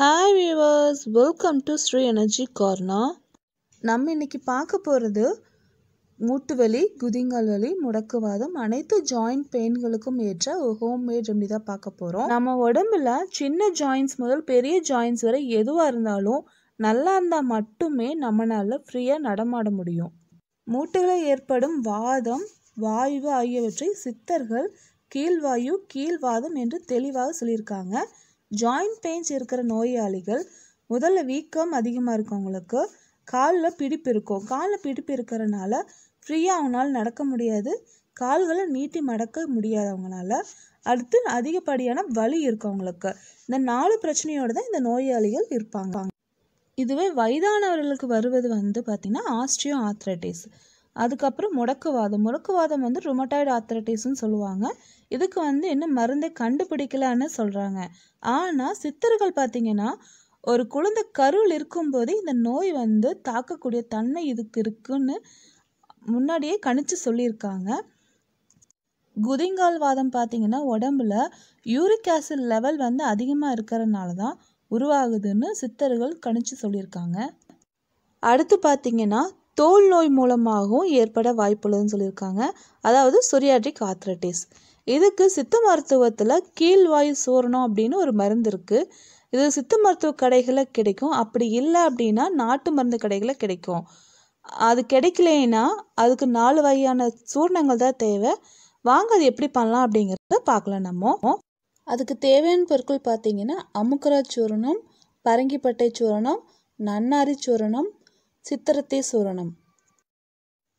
hi viewers welcome to Sri energy கார்னா நம்ம இன்னைக்கு பார்க்க போகிறது மூட்டு வலி குதிங்கால் வலி முடக்குவாதம் அனைத்து ஜாயிண்ட் பெயின்களுக்கும் ஏற்ற ஹோம் மேட் ரெமிடி தான் பார்க்க போகிறோம் நம்ம உடம்புல சின்ன ஜாயின்ஸ் முதல் பெரிய ஜாயின்ஸ் வரை எதுவாக இருந்தாலும் நல்லா இருந்தால் மட்டுமே நம்மளால் ஃப்ரீயாக நடமாட முடியும் மூட்டுகளை ஏற்படும் வாதம் வாயு ஆகியவற்றை சித்தர்கள் கீழ்வாயு கீழ்வாதம் என்று தெளிவாக சொல்லியிருக்காங்க ஜாயிண்ட் பெயின்ஸ் இருக்கிற நோயாளிகள் முதல்ல வீக்கம் அதிகமாக இருக்கவங்களுக்கு காலில் பிடிப்பு இருக்கும் காலில் பிடிப்பு இருக்கிறனால ஃப்ரீயாக அவங்களால நடக்க முடியாது கால்களை நீட்டி மடக்க முடியாதவங்களால அடுத்து அதிகப்படியான வலி இருக்கவங்களுக்கு இந்த நாலு பிரச்சனையோடு தான் இந்த நோயாளிகள் இருப்பாங்க இதுவே வயதானவர்களுக்கு வருவது வந்து பார்த்திங்கன்னா ஆஸ்ட்ரியோ ஆத்ரட்டிஸ் அதுக்கப்புறம் முடக்குவாதம் முடக்குவாதம் வந்து ருமட்டாய்டு ஆத்திரட்டிஸ்ன்னு சொல்லுவாங்க இதுக்கு வந்து இன்னும் மருந்தை கண்டுபிடிக்கலான்னு சொல்கிறாங்க ஆனால் சித்தர்கள் பார்த்திங்கன்னா ஒரு குழந்தை கருள் இருக்கும்போது இந்த நோய் வந்து தாக்கக்கூடிய தன்மை இதுக்கு இருக்குன்னு முன்னாடியே கணிச்சு சொல்லியிருக்காங்க குதிங்கால் வாதம் பார்த்திங்கன்னா உடம்புல யூரிக் ஆசிட் லெவல் வந்து அதிகமாக இருக்கிறதுனால தான் உருவாகுதுன்னு சித்தர்கள் கணிச்சு சொல்லியிருக்காங்க அடுத்து பார்த்திங்கன்னா தோல் நோய் மூலமாகவும் ஏற்பட வாய்ப்புள்ளதுன்னு சொல்லியிருக்காங்க அதாவது சொரியாட்ரிக் ஆத்ரட்டிஸ் இதுக்கு சித்த மருத்துவத்தில் கீழ்வாயு சூரணம் அப்படின்னு ஒரு மருந்து இருக்குது இது சித்த மருத்துவ கடைகளில் கிடைக்கும் அப்படி இல்லை அப்படின்னா நாட்டு மருந்து கடைகளில் கிடைக்கும் அது கிடைக்கலைன்னா அதுக்கு நாலு வகையான சூர்ணங்கள் தான் தேவை வாங்க அது எப்படி பண்ணலாம் அப்படிங்கிறத பார்க்கலாம் நம்ம அதுக்கு தேவையான பொருட்கள் பார்த்தீங்கன்னா அமுக்கரா சூரணம் பரங்கிப்பட்டை சூரணம் நன்னாரி சூரணம் சித்திரத்தை சூரணம்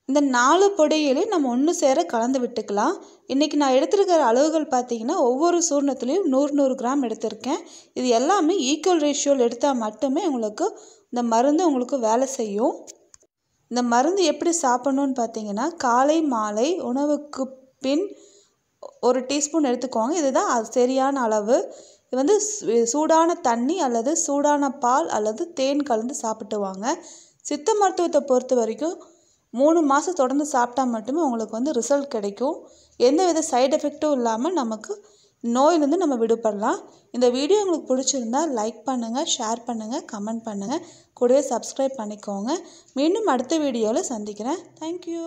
இந்த நாலு பொடியிலையும் நம்ம ஒன்று சேர கலந்து விட்டுக்கலாம் இன்றைக்கி நான் எடுத்திருக்கிற அளவுகள் பார்த்தீங்கன்னா ஒவ்வொரு சூர்ணத்துலேயும் நூறு நூறு கிராம் எடுத்திருக்கேன் இது எல்லாமே ஈக்குவல் ரேஷியோவில் எடுத்தால் மட்டுமே உங்களுக்கு இந்த மருந்து உங்களுக்கு வேலை செய்யும் இந்த மருந்து எப்படி சாப்பிட்ணுன்னு பார்த்தீங்கன்னா காலை மாலை உணவுக்கு பின் ஒரு டீஸ்பூன் எடுத்துக்கோங்க இதுதான் அது சரியான அளவு இது வந்து சூடான தண்ணி அல்லது சூடான பால் அல்லது தேன் கலந்து சாப்பிட்டு வாங்க சித்த மருத்துவத்தை பொறுத்த வரைக்கும் மூணு மாதம் தொடர்ந்து சாப்பிட்டா மட்டுமே உங்களுக்கு வந்து ரிசல்ட் கிடைக்கும் எந்த வித சைடு எஃபெக்ட்டும் இல்லாமல் நமக்கு நோயிலேருந்து நம்ம விடுபடலாம் இந்த வீடியோ உங்களுக்கு பிடிச்சிருந்தா லைக் பண்ணுங்கள் ஷேர் பண்ணுங்கள் கமெண்ட் பண்ணுங்கள் கூடவே சப்ஸ்கிரைப் பண்ணிக்கோங்க மீண்டும் அடுத்த வீடியோவில் சந்திக்கிறேன் தேங்க்யூ